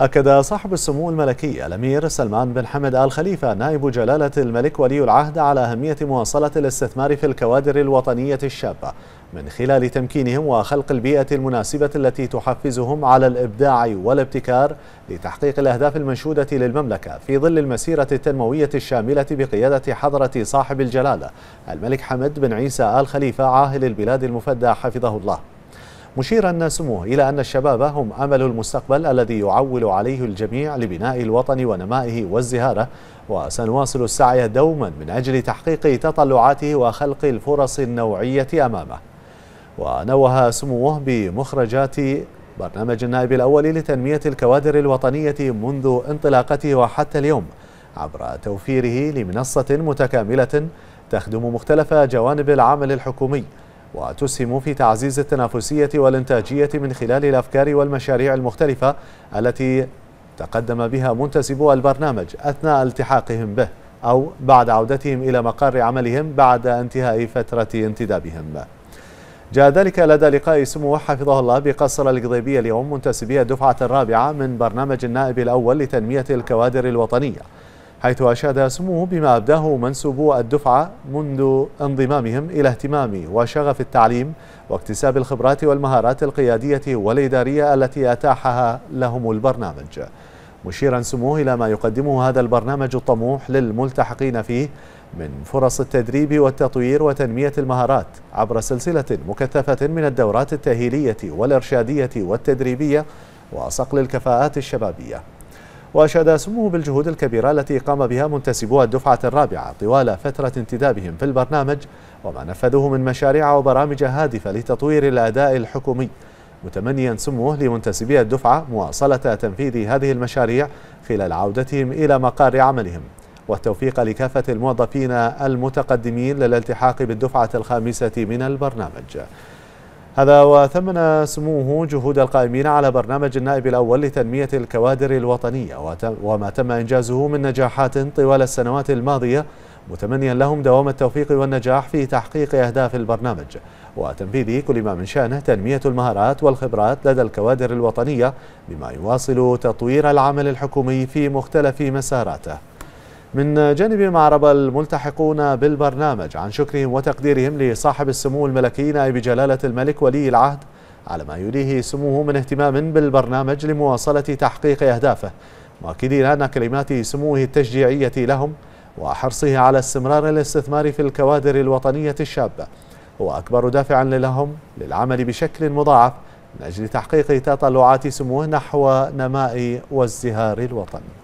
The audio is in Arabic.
أكد صاحب السمو الملكي الأمير سلمان بن حمد آل خليفة نائب جلالة الملك ولي العهد على أهمية مواصلة الاستثمار في الكوادر الوطنية الشابة من خلال تمكينهم وخلق البيئة المناسبة التي تحفزهم على الإبداع والابتكار لتحقيق الأهداف المنشودة للمملكة في ظل المسيرة التنموية الشاملة بقيادة حضرة صاحب الجلالة الملك حمد بن عيسى آل خليفة عاهل البلاد المفدى حفظه الله مشيرا سموه إلى أن الشباب هم أمل المستقبل الذي يعول عليه الجميع لبناء الوطن ونمائه وازدهاره وسنواصل السعي دوما من أجل تحقيق تطلعاته وخلق الفرص النوعية أمامه ونوه سموه بمخرجات برنامج النائب الأول لتنمية الكوادر الوطنية منذ انطلاقته وحتى اليوم عبر توفيره لمنصة متكاملة تخدم مختلف جوانب العمل الحكومي وتسهم في تعزيز التنافسية والإنتاجية من خلال الأفكار والمشاريع المختلفة التي تقدم بها منتسبو البرنامج أثناء التحاقهم به أو بعد عودتهم إلى مقر عملهم بعد انتهاء فترة انتدابهم جاء ذلك لدى لقاء سموه حفظه الله بقصر القضيبية اليوم منتسبي الدفعة الرابعة من برنامج النائب الأول لتنمية الكوادر الوطنية حيث أشاد سموه بما أبداه منسوبو الدفعة منذ انضمامهم إلى اهتمام وشغف التعليم واكتساب الخبرات والمهارات القيادية والإدارية التي أتاحها لهم البرنامج مشيرا سموه إلى ما يقدمه هذا البرنامج الطموح للملتحقين فيه من فرص التدريب والتطوير وتنمية المهارات عبر سلسلة مكثفة من الدورات التأهيلية والإرشادية والتدريبية وصقل الكفاءات الشبابية وأشاد سموه بالجهود الكبيرة التي قام بها منتسبو الدفعة الرابعة طوال فترة انتدابهم في البرنامج وما نفذوه من مشاريع وبرامج هادفة لتطوير الأداء الحكومي متمنيا سموه لمنتسبي الدفعة مواصلة تنفيذ هذه المشاريع خلال عودتهم إلى مقر عملهم والتوفيق لكافة الموظفين المتقدمين للالتحاق بالدفعة الخامسة من البرنامج هذا وثمن سموه جهود القائمين على برنامج النائب الأول لتنمية الكوادر الوطنية وما تم إنجازه من نجاحات طوال السنوات الماضية متمنيا لهم دوام التوفيق والنجاح في تحقيق أهداف البرنامج وتنفيذ كل ما من شأنه تنمية المهارات والخبرات لدى الكوادر الوطنية بما يواصل تطوير العمل الحكومي في مختلف مساراته من جانب معرب الملتحقون بالبرنامج عن شكرهم وتقديرهم لصاحب السمو الملكي نائب جلالة الملك ولي العهد على ما يريه سموه من اهتمام بالبرنامج لمواصلة تحقيق أهدافه مؤكدين أن كلمات سموه التشجيعية لهم وحرصه على استمرار الاستثمار في الكوادر الوطنية الشابة هو أكبر دافع لهم للعمل بشكل مضاعف من أجل تحقيق تطلعات سموه نحو نماء وازدهار الوطن